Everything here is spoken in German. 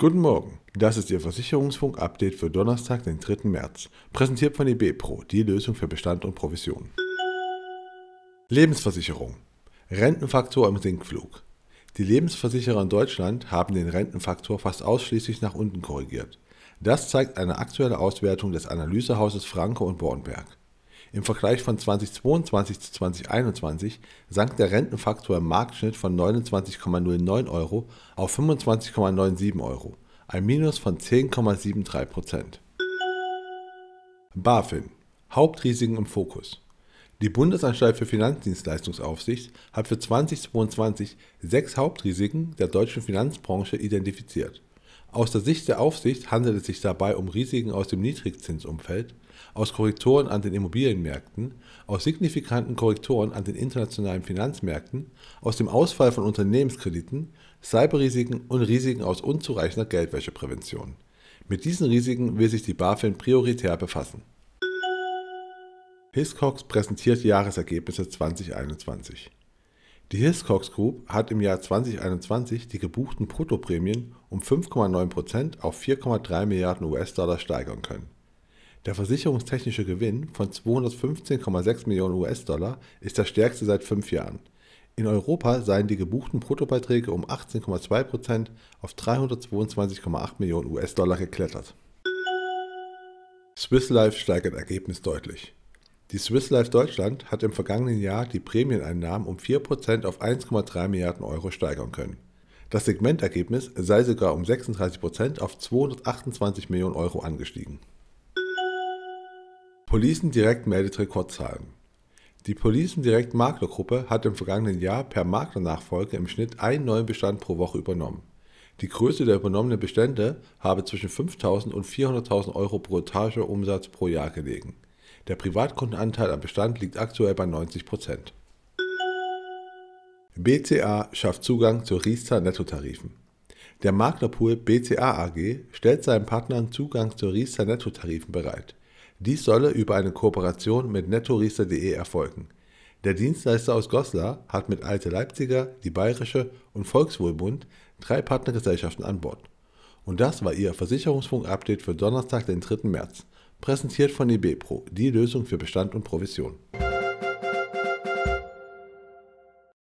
Guten Morgen, das ist Ihr Versicherungsfunk-Update für Donnerstag, den 3. März, präsentiert von eBPro, die Lösung für Bestand und Provision. Lebensversicherung. Rentenfaktor im Sinkflug. Die Lebensversicherer in Deutschland haben den Rentenfaktor fast ausschließlich nach unten korrigiert. Das zeigt eine aktuelle Auswertung des Analysehauses Franke und Bornberg. Im Vergleich von 2022 zu 2021 sank der Rentenfaktor im Marktschnitt von 29,09 Euro auf 25,97 Euro, ein Minus von 10,73 Prozent. BaFin Hauptrisiken im Fokus. Die Bundesanstalt für Finanzdienstleistungsaufsicht hat für 2022 sechs Hauptrisiken der deutschen Finanzbranche identifiziert. Aus der Sicht der Aufsicht handelt es sich dabei um Risiken aus dem Niedrigzinsumfeld, aus Korrekturen an den Immobilienmärkten, aus signifikanten Korrekturen an den internationalen Finanzmärkten, aus dem Ausfall von Unternehmenskrediten, Cyberrisiken und Risiken aus unzureichender Geldwäscheprävention. Mit diesen Risiken will sich die BaFin prioritär befassen. Hiscox präsentiert Jahresergebnisse 2021. Die Hiscox Group hat im Jahr 2021 die gebuchten Bruttoprämien um 5,9% auf 4,3 Milliarden US-Dollar steigern können. Der versicherungstechnische Gewinn von 215,6 Millionen US-Dollar ist der stärkste seit fünf Jahren. In Europa seien die gebuchten Bruttobeiträge um 18,2% Prozent auf 322,8 Millionen US-Dollar geklettert. Swiss Life steigert Ergebnis deutlich. Die Swiss Life Deutschland hat im vergangenen Jahr die Prämieneinnahmen um 4% auf 1,3 Milliarden Euro steigern können. Das Segmentergebnis sei sogar um 36% auf 228 Millionen Euro angestiegen. Policen Direct meldet Rekordzahlen. Die Policen Direct Maklergruppe hat im vergangenen Jahr per Maklernachfolge im Schnitt einen neuen Bestand pro Woche übernommen. Die Größe der übernommenen Bestände habe zwischen 5.000 und 400.000 Euro pro Etage Umsatz pro Jahr gelegen. Der Privatkundenanteil am Bestand liegt aktuell bei 90 Prozent. BCA schafft Zugang zu Riester Nettotarifen. Der Maklerpool BCA AG stellt seinen Partnern Zugang zu Riester Nettotarifen bereit. Dies solle über eine Kooperation mit nettoriester.de erfolgen. Der Dienstleister aus Goslar hat mit Alte Leipziger, die Bayerische und Volkswohlbund drei Partnergesellschaften an Bord. Und das war Ihr Versicherungsfunk-Update für Donnerstag, den 3. März, präsentiert von eBepro, die Lösung für Bestand und Provision.